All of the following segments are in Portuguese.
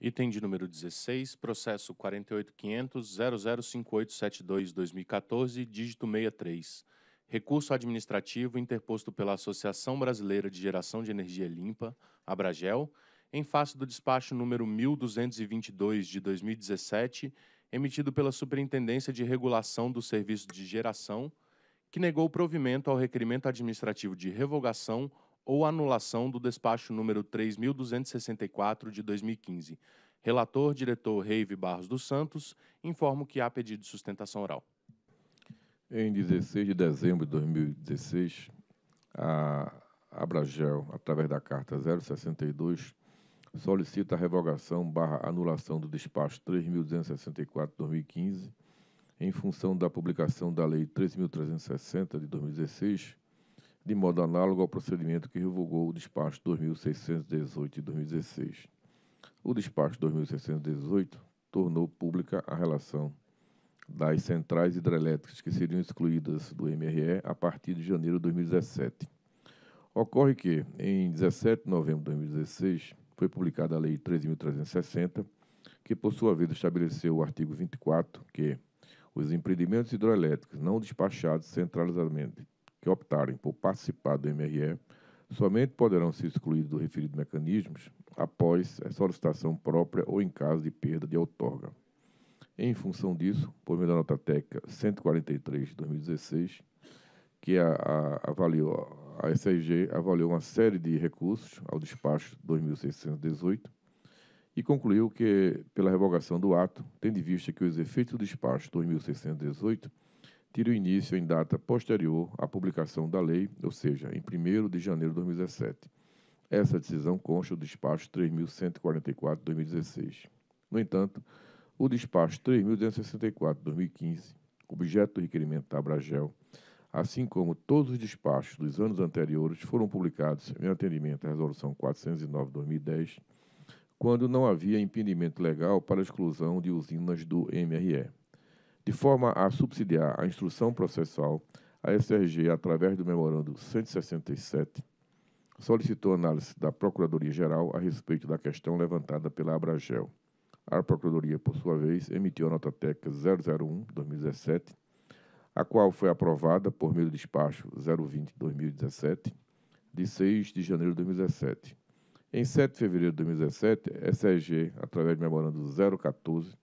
Item de número 16, processo 48.500.005872-2014, dígito 63. Recurso administrativo interposto pela Associação Brasileira de Geração de Energia Limpa, Abragel, em face do despacho número 1222 de 2017, emitido pela Superintendência de Regulação do Serviço de Geração, que negou provimento ao requerimento administrativo de revogação ou anulação do despacho número 3264 de 2015. Relator diretor Reive Barros dos Santos, informo que há pedido de sustentação oral. Em 16 de dezembro de 2016, a Abragel, através da carta 062, solicita a revogação barra anulação do despacho 3264/2015 em função da publicação da lei 3360 de 2016 de modo análogo ao procedimento que revogou o despacho 2618 de 2016. O despacho 2618 tornou pública a relação das centrais hidrelétricas que seriam excluídas do MRE a partir de janeiro de 2017. Ocorre que, em 17 de novembro de 2016, foi publicada a Lei 3.360, que, por sua vez, estabeleceu o artigo 24, que os empreendimentos hidrelétricos não despachados centralizadamente que optarem por participar do MRE somente poderão ser excluídos do referido mecanismos após a solicitação própria ou em caso de perda de outorga. Em função disso, por meio da nota técnica 143 de 2016, que a, a, avaliou, a SRG avaliou uma série de recursos ao despacho 2618 e concluiu que, pela revogação do ato, tendo em vista que os efeitos do despacho 2618 tira o início em data posterior à publicação da lei, ou seja, em 1 de janeiro de 2017. Essa decisão consta do despacho 3144 de 2016. No entanto, o despacho 3264 de 2015, objeto do requerimento da Abragel, assim como todos os despachos dos anos anteriores, foram publicados em atendimento à Resolução 409 de 2010, quando não havia impedimento legal para a exclusão de usinas do MRE. De forma a subsidiar a instrução processual, a SRG, através do memorando 167, solicitou análise da Procuradoria-Geral a respeito da questão levantada pela Abragel. A Procuradoria, por sua vez, emitiu a nota técnica 001-2017, a qual foi aprovada por meio do despacho 020-2017, de 6 de janeiro de 2017. Em 7 de fevereiro de 2017, a SRG, através do memorando 014,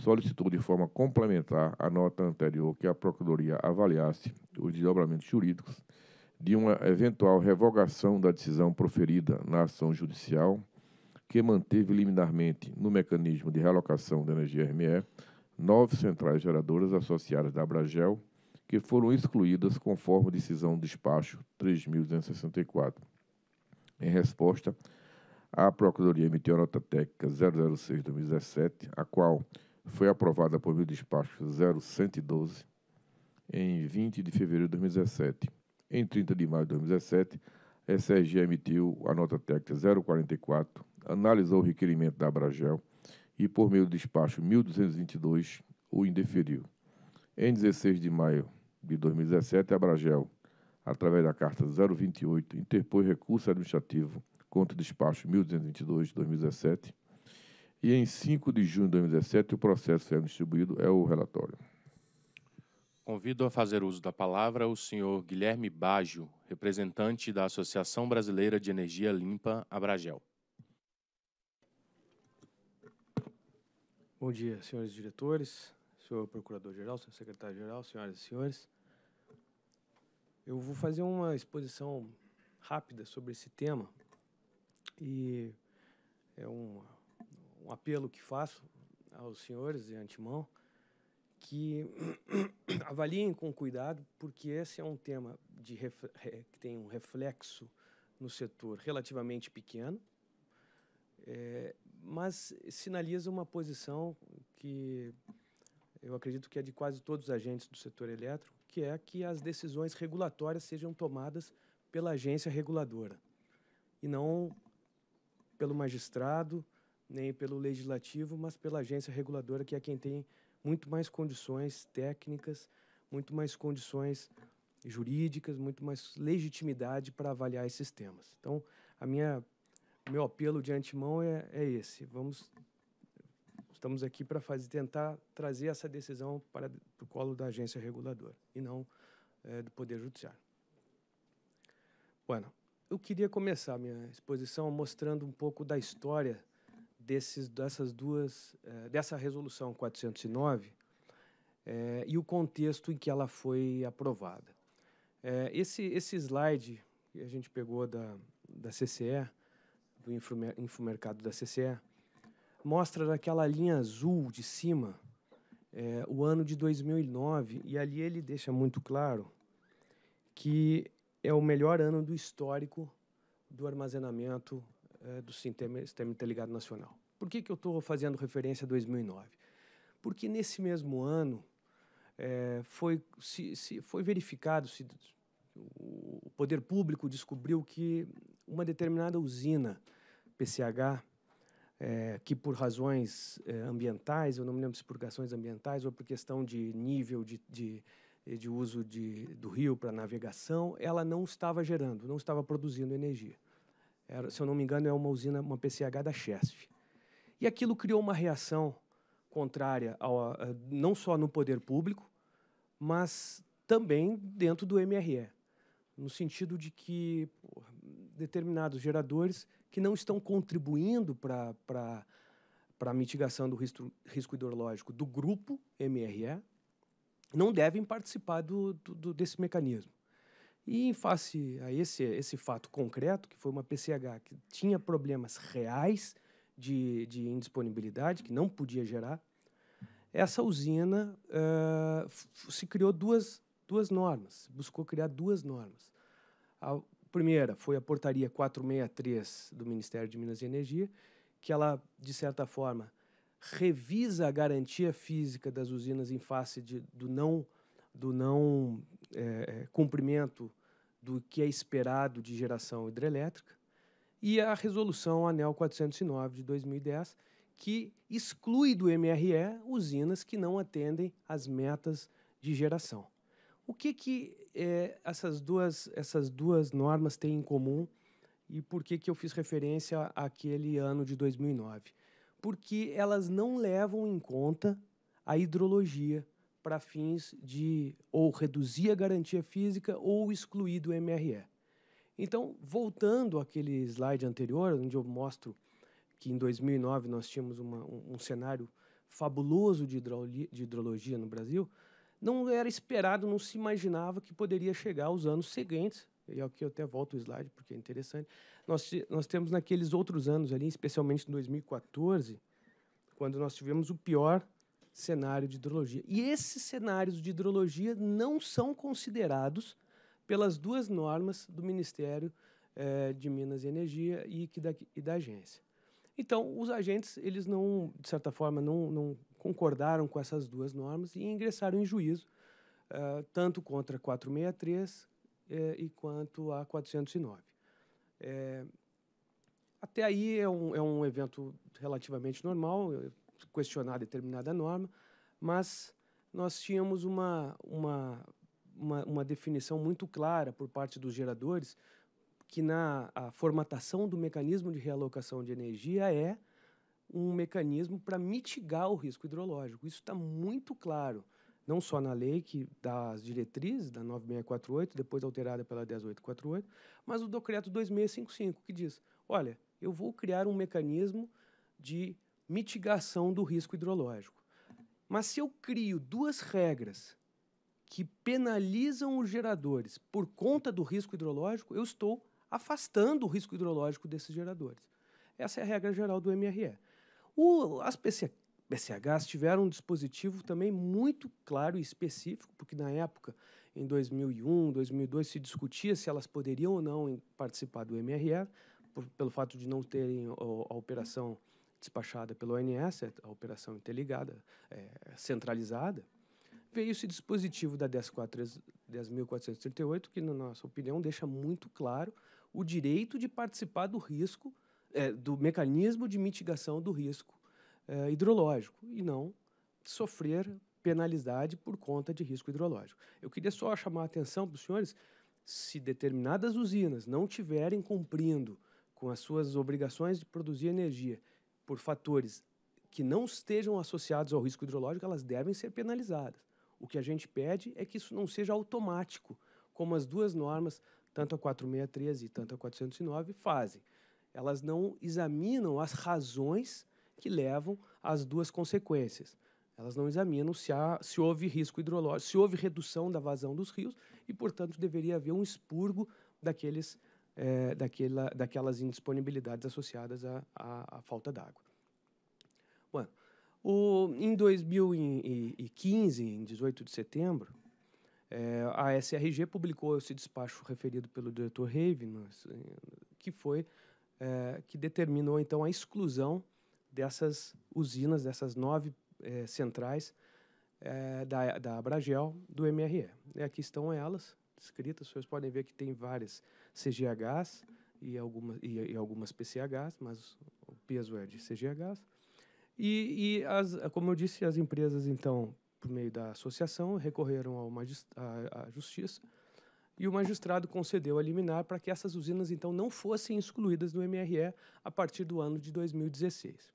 solicitou de forma complementar à nota anterior que a Procuradoria avaliasse os desdobramentos jurídicos de uma eventual revogação da decisão proferida na ação judicial que manteve liminarmente no mecanismo de realocação da energia RME nove centrais geradoras associadas da Abragel que foram excluídas conforme decisão do despacho 3.264. Em resposta, a Procuradoria emitiu a nota técnica 006-2017, a qual foi aprovada por meio do despacho 0112 em 20 de fevereiro de 2017. Em 30 de maio de 2017, a SRG emitiu a nota técnica 044, analisou o requerimento da Abragel e, por meio do despacho 1222, o indeferiu. Em 16 de maio de 2017, a Abragel, através da carta 028, interpôs recurso administrativo contra o despacho 1222 de 2017 e em 5 de junho de 2017, o processo será distribuído, é o relatório. Convido a fazer uso da palavra o senhor Guilherme Baggio, representante da Associação Brasileira de Energia Limpa, Abragel. Bom dia, senhores diretores, senhor procurador-geral, senhor secretário-geral, senhoras e senhores. Eu vou fazer uma exposição rápida sobre esse tema e é uma um apelo que faço aos senhores de antemão, que avaliem com cuidado, porque esse é um tema de, que tem um reflexo no setor relativamente pequeno, é, mas sinaliza uma posição que eu acredito que é de quase todos os agentes do setor elétrico, que é que as decisões regulatórias sejam tomadas pela agência reguladora e não pelo magistrado nem pelo legislativo, mas pela agência reguladora, que é quem tem muito mais condições técnicas, muito mais condições jurídicas, muito mais legitimidade para avaliar esses temas. Então, a minha, meu apelo de antemão é, é esse. Vamos, estamos aqui para fazer, tentar trazer essa decisão para, para o colo da agência reguladora e não é, do Poder Judiciário. Bueno, eu queria começar minha exposição mostrando um pouco da história desses, dessas duas, eh, dessa resolução 409 é, eh, e o contexto em que ela foi aprovada. É, esse, esse slide que a gente pegou da, da CCE, do infomercado da CCE, mostra naquela linha azul de cima é, o ano de 2009 e ali ele deixa muito claro que é o melhor ano do histórico do armazenamento eh, do sistema, sistema Interligado Nacional. Por que, que eu estou fazendo referência a 2009? Porque nesse mesmo ano é, foi, se, se, foi verificado, se, o poder público descobriu que uma determinada usina PCH, é, eh, que por razões é, ambientais, eu não me lembro se por questões ambientais ou por questão de nível de, de, de uso de, do rio para navegação, ela não estava gerando, não estava produzindo energia. Era, se eu não me engano, é uma usina, uma PCH da Chesf. E aquilo criou uma reação contrária, ao, não só no poder público, mas também dentro do MRE, no sentido de que porra, determinados geradores que não estão contribuindo para a mitigação do risco, risco hidrológico do grupo MRE não devem participar do, do, desse mecanismo. E em face a esse, esse fato concreto, que foi uma PCH que tinha problemas reais de, de indisponibilidade, que não podia gerar, essa usina uh, se criou duas, duas normas, buscou criar duas normas. A primeira foi a portaria 463 do Ministério de Minas e Energia, que ela, de certa forma, revisa a garantia física das usinas em face de, do não do não é, é, cumprimento do que é esperado de geração hidrelétrica, e a resolução Anel 409 de 2010, que exclui do MRE usinas que não atendem às metas de geração. O que, que é, essas, duas, essas duas normas têm em comum e por que, que eu fiz referência àquele ano de 2009? Porque elas não levam em conta a hidrologia para fins de ou reduzir a garantia física ou excluir do MRE. Então, voltando àquele slide anterior, onde eu mostro que em 2009 nós tínhamos uma, um, um, cenário fabuloso de, de hidrologia no Brasil, não era esperado, não se imaginava que poderia chegar aos anos seguintes, e aqui eu até volto o slide porque é interessante, nós, nós temos naqueles outros anos ali, especialmente em 2014, quando nós tivemos o pior cenário de hidrologia. E esses cenários de hidrologia não são considerados pelas duas normas do Ministério eh, de Minas e Energia e, da, e da agência. Então, os agentes, eles não, de certa forma, não, não concordaram com essas duas normas e ingressaram em juízo, eh, tanto contra 463 eh, e quanto a 409. Eh, até aí é um, é um evento relativamente normal, questionar determinada norma, mas nós tínhamos uma, uma, uma, uma definição muito clara por parte dos geradores que na formatação do mecanismo de realocação de energia é um mecanismo para mitigar o risco hidrológico. Isso está muito claro, não só na lei que das diretrizes da 9648, depois alterada pela 10848, mas o decreto 2655 que diz: olha, eu vou criar um mecanismo de mitigação do risco hidrológico. Mas se eu crio duas regras que penalizam os geradores por conta do risco hidrológico, eu estou afastando o risco hidrológico desses geradores. Essa é a regra geral do MRE. O, as PCHs tiveram um dispositivo também muito claro e específico, porque na época, em 2001, 2002, se discutia se elas poderiam ou não participar do MRE, por, pelo fato de não terem a operação despachada pelo ONS, é a operação interligada, é, centralizada, veio esse dispositivo da 10.438, que, na nossa opinião, deixa muito claro o direito de participar do risco, é, do mecanismo de mitigação do risco é, hidrológico, e não sofrer penalidade por conta de risco hidrológico. Eu queria só chamar a atenção para os senhores, se determinadas usinas não tiverem cumprindo com as suas obrigações de produzir energia por fatores que não estejam associados ao risco hidrológico, elas devem ser penalizadas. O que a gente pede é que isso não seja automático, como as duas normas, tanto a 4613 e tanto a 409, fazem. Elas não examinam as razões que levam às duas consequências. Elas não examinam se, há, se houve risco hidrológico, se houve redução da vazão dos rios e, portanto, deveria haver um expurgo daqueles é, daquela, daquelas indisponibilidades associadas à, à, à falta d'água. Bueno, em 2015, em 18 de setembro, é, a SRG publicou esse despacho referido pelo diretor Raven, é, que foi é, que determinou então a exclusão dessas usinas, dessas nove é, centrais, é, da, da Abragel, do MRE. E aqui estão elas descritas, vocês podem ver que tem várias CGHs e algumas, e, e algumas PCHs, mas o peso é de CGHs. E, e as, como eu disse, as empresas, então, por meio da associação, recorreram ao à, à justiça e o magistrado concedeu a liminar para que essas usinas, então, não fossem excluídas do MRE a partir do ano de 2016.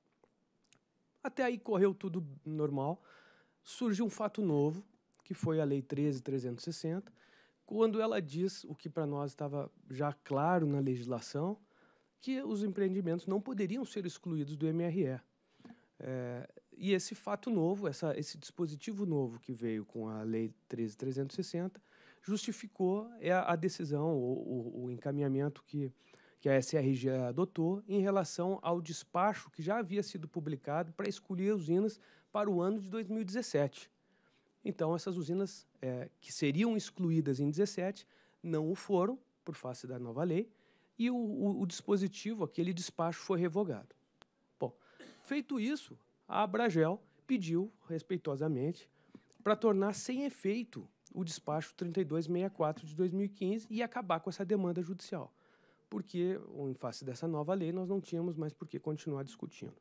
Até aí correu tudo normal, surgiu um fato novo, que foi a Lei 13.360, quando ela diz o que para nós estava já claro na legislação, que os empreendimentos não poderiam ser excluídos do MRE. É, e esse fato novo, essa, esse dispositivo novo que veio com a Lei 13.360, justificou a, é, a decisão, o, o, o encaminhamento que, que a SRG adotou em relação ao despacho que já havia sido publicado para escolher usinas para o ano de 2017. Então, essas usinas é, que seriam excluídas em 17 não o foram, por face da nova lei, e o, o, o dispositivo, aquele despacho, foi revogado. Bom, feito isso, a Abragel pediu, respeitosamente, para tornar sem efeito o despacho 3264 de 2015 e acabar com essa demanda judicial. Porque, em face dessa nova lei, nós não tínhamos mais por que continuar discutindo.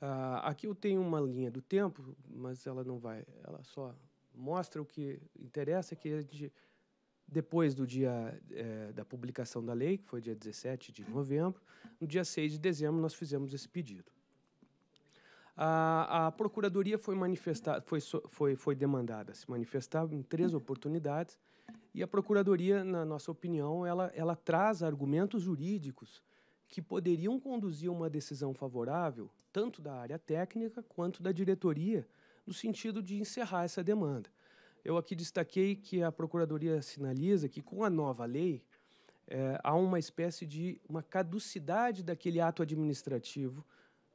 Uh, aqui eu tenho uma linha do tempo, mas ela não vai, ela só mostra o que interessa, que a gente, depois do dia é, da publicação da lei, que foi dia 17 de novembro, no dia 6 de dezembro nós fizemos esse pedido. A, a Procuradoria foi, manifestada, foi, foi, foi demandada se manifestar em três oportunidades e a Procuradoria, na nossa opinião, ela, ela traz argumentos jurídicos que poderiam conduzir a uma decisão favorável tanto da área técnica quanto da diretoria, no sentido de encerrar essa demanda. Eu aqui destaquei que a Procuradoria sinaliza que, com a nova lei, é, há uma espécie de uma caducidade daquele ato administrativo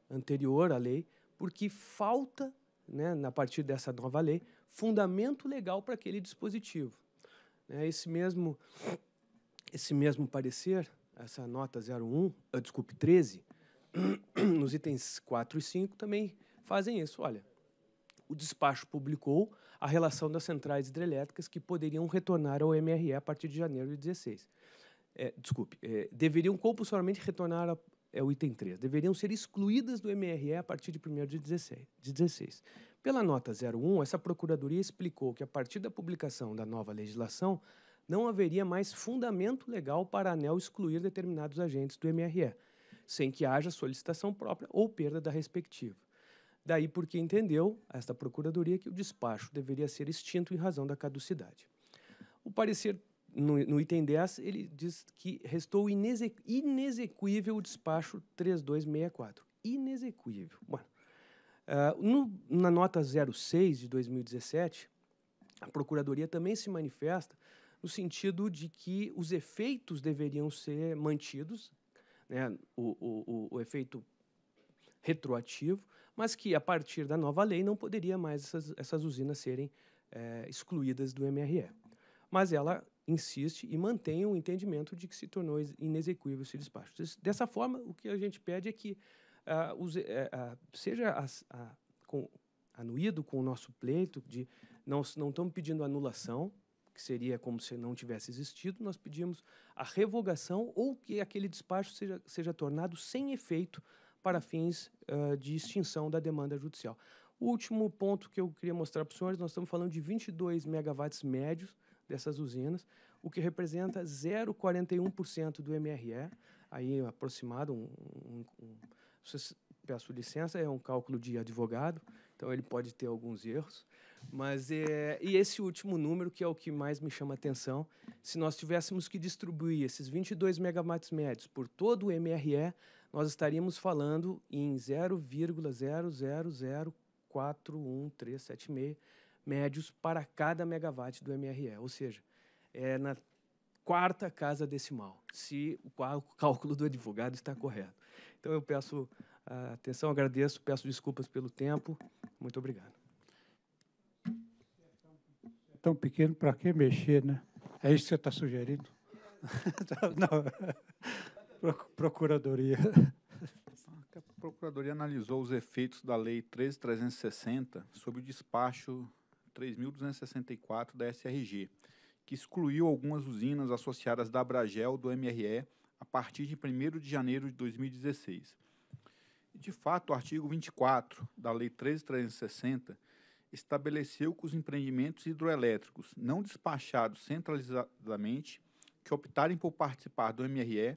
anterior à lei, porque falta, né, a partir dessa nova lei, fundamento legal para aquele dispositivo. É, esse, mesmo, esse mesmo parecer, essa nota 01, ah, desculpe, 13, nos itens 4 e 5 também fazem isso. Olha, o despacho publicou a relação das centrais hidrelétricas que poderiam retornar ao MRE a partir de janeiro de 2016. É, desculpe, é, deveriam compulsoriamente retornar ao é o item 3, deveriam ser excluídas do MRE a partir de 1 de 16, de 16. Pela nota 01, essa procuradoria explicou que a partir da publicação da nova legislação, não haveria mais fundamento legal para a ANEL excluir determinados agentes do MRE sem que haja solicitação própria ou perda da respectiva. Daí porque entendeu esta Procuradoria que o despacho deveria ser extinto em razão da caducidade. O parecer no, no item 10, ele diz que restou inexe, o despacho 3264. Inexecuível. Bueno, uh, no, na nota 06 de 2017, a Procuradoria também se manifesta no sentido de que os efeitos deveriam ser mantidos né, o, o, o, o efeito retroativo, mas que a partir da nova lei não poderia mais essas, essas usinas serem é, excluídas do MRE. Mas ela insiste e mantém o entendimento de que se tornou inexecuível esse despacho. Dessa forma, o que a gente pede é que uh, use, uh, seja as, com, anuído com o nosso pleito de não não estamos pedindo anulação, que seria como se não tivesse existido, nós pedimos a revogação ou que aquele despacho seja, seja tornado sem efeito para fins uh, de extinção da demanda judicial. O último ponto que eu queria mostrar para os senhores, nós estamos falando de 22 megawatts médios dessas usinas, o que representa 0,41% do MRE, aí aproximado, um, um, um, peço licença, é um cálculo de advogado, então ele pode ter alguns erros. Mas é, e esse último número que é o que mais me chama a atenção, se nós tivéssemos que distribuir esses 22 megawatts médios por todo o MRE, nós estaríamos falando em 0,00041376 médios para cada megawatt do MRE, ou seja, é na quarta casa decimal, se o cálculo do advogado está correto. Então eu peço a ah, atenção, agradeço, peço desculpas pelo tempo. Muito obrigado. É tão pequeno, para que mexer, né? É isso que você está sugerindo? Não. Procuradoria. A Procuradoria analisou os efeitos da Lei 13.360 sobre o despacho 3.264 da SRG, que excluiu algumas usinas associadas da Abragel do MRE a partir de 1º de janeiro de 2016. De fato, o artigo 24 da Lei 13360 estabeleceu que os empreendimentos hidroelétricos não despachados centralizadamente que optarem por participar do MRE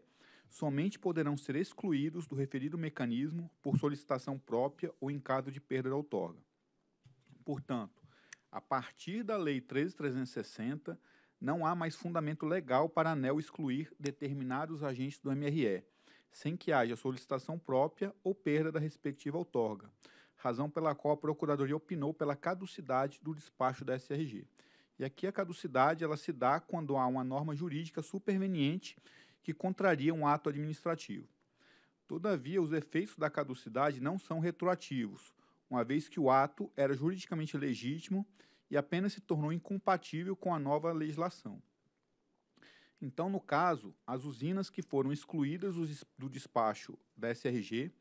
somente poderão ser excluídos do referido mecanismo por solicitação própria ou em caso de perda da outorga. Portanto, a partir da Lei 13360, não há mais fundamento legal para a ANEL excluir determinados agentes do MRE, sem que haja solicitação própria ou perda da respectiva outorga, razão pela qual a Procuradoria opinou pela caducidade do despacho da SRG. E aqui a caducidade ela se dá quando há uma norma jurídica superveniente que contraria um ato administrativo. Todavia, os efeitos da caducidade não são retroativos, uma vez que o ato era juridicamente legítimo e apenas se tornou incompatível com a nova legislação. Então, no caso, as usinas que foram excluídas do despacho da SRG,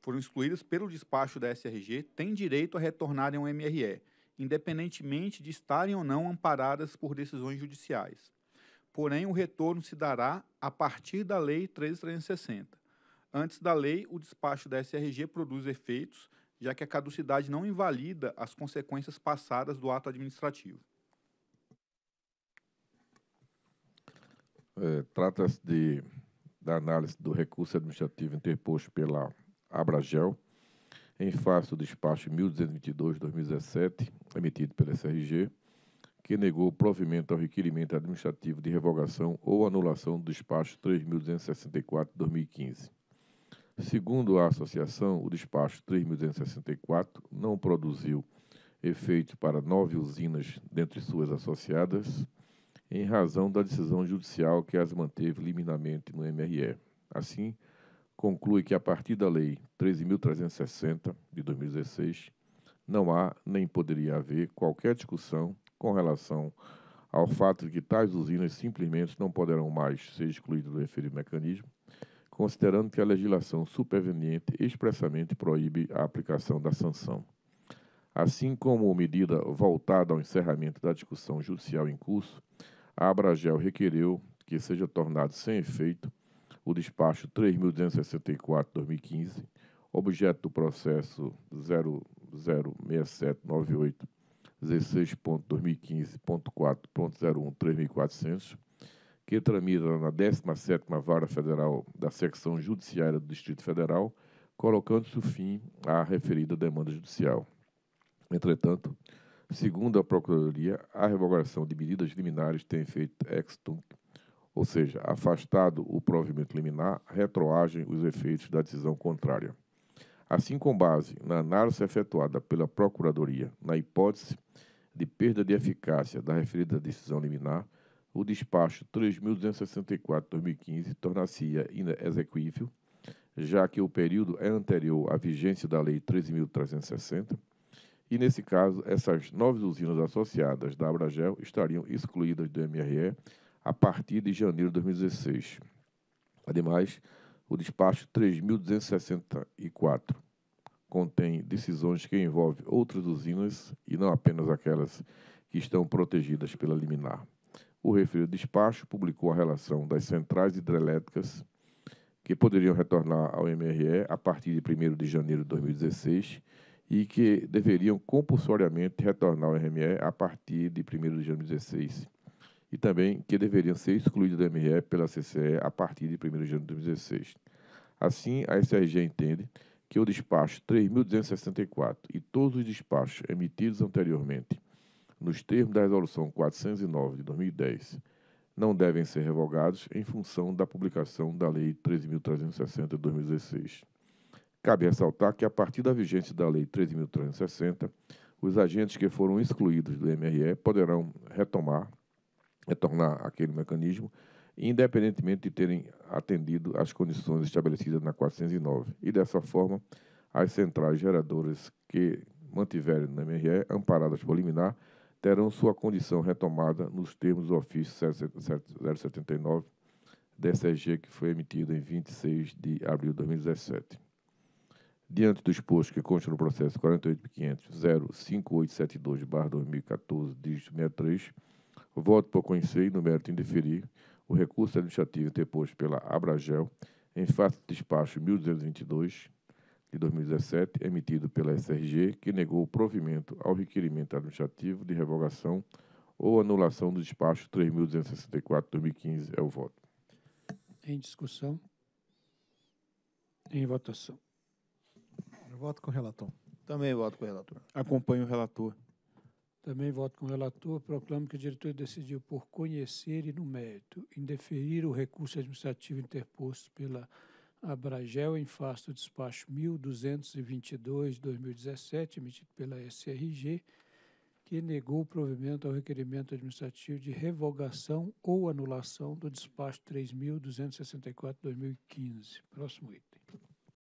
foram excluídas pelo despacho da SRG, têm direito a retornarem ao MRE, independentemente de estarem ou não amparadas por decisões judiciais. Porém, o retorno se dará a partir da Lei 3360. Antes da lei, o despacho da SRG produz efeitos, já que a caducidade não invalida as consequências passadas do ato administrativo. É, Trata-se de, da análise do recurso administrativo interposto pela Abragel em face do despacho 1222-2017, emitido pela SRG, que negou provimento ao requerimento administrativo de revogação ou anulação do despacho 3264-2015. Segundo a associação, o despacho 3264 não produziu efeito para nove usinas dentre suas associadas, em razão da decisão judicial que as manteve liminarmente no MRE. Assim, conclui que a partir da Lei 13.360 de 2016 não há nem poderia haver qualquer discussão com relação ao fato de que tais usinas simplesmente não poderão mais ser excluídas do referido mecanismo, considerando que a legislação superveniente expressamente proíbe a aplicação da sanção. Assim como medida voltada ao encerramento da discussão judicial em curso, a Abragel requereu que seja tornado sem efeito o despacho 3.264-2015, objeto do processo 006798 16.2015.4.01.3400, que tramita na 17ª Vara Federal da Secção Judiciária do Distrito Federal, colocando-se fim à referida demanda judicial. Entretanto, Segundo a Procuradoria, a revogação de medidas liminares tem efeito ex tunc, ou seja, afastado o provimento liminar, retroagem os efeitos da decisão contrária. Assim, com base na análise efetuada pela Procuradoria na hipótese de perda de eficácia da referida decisão liminar, o despacho 3.264-2015 torna-se inexequível, já que o período é anterior à vigência da Lei 13.360 e, nesse caso, essas nove usinas associadas da Abragel estariam excluídas do MRE a partir de janeiro de 2016. Ademais, o despacho 3.264 contém decisões que envolvem outras usinas e não apenas aquelas que estão protegidas pela liminar. O referido despacho publicou a relação das centrais hidrelétricas que poderiam retornar ao MRE a partir de 1 de janeiro de 2016 e que deveriam compulsoriamente retornar ao RME a partir de 1 de janeiro de 2016 e também que deveriam ser excluídos do RME pela CCE a partir de 1 de janeiro de 2016. Assim, a SRG entende que o despacho 3.264 e todos os despachos emitidos anteriormente, nos termos da Resolução 409 de 2010, não devem ser revogados em função da publicação da Lei 13.360 de 2016. Cabe ressaltar que, a partir da vigência da Lei 13.360, os agentes que foram excluídos do MRE poderão retomar, retornar aquele mecanismo, independentemente de terem atendido às condições estabelecidas na 409. E, dessa forma, as centrais geradoras que mantiverem no MRE, amparadas por liminar, terão sua condição retomada nos termos do ofício 079 DCG, que foi emitido em 26 de abril de 2017 diante do exposto que consta no processo 48.500.05872-2014, dígito 63, voto por conhecer e no mérito indeferir o recurso administrativo interposto pela Abragel em face do despacho 1222 de 2017, emitido pela SRG, que negou o provimento ao requerimento administrativo de revogação ou anulação do despacho 3264-2015. É o voto. Em discussão. Em votação. Voto com o relator. Também voto com o relator. Acompanho o relator. Também voto com o relator. Proclamo que o diretor decidiu por conhecer e no mérito indeferir o recurso administrativo interposto pela Abragel em face do despacho 1222-2017, emitido pela SRG, que negou o provimento ao requerimento administrativo de revogação ou anulação do despacho 3264-2015. Próximo item.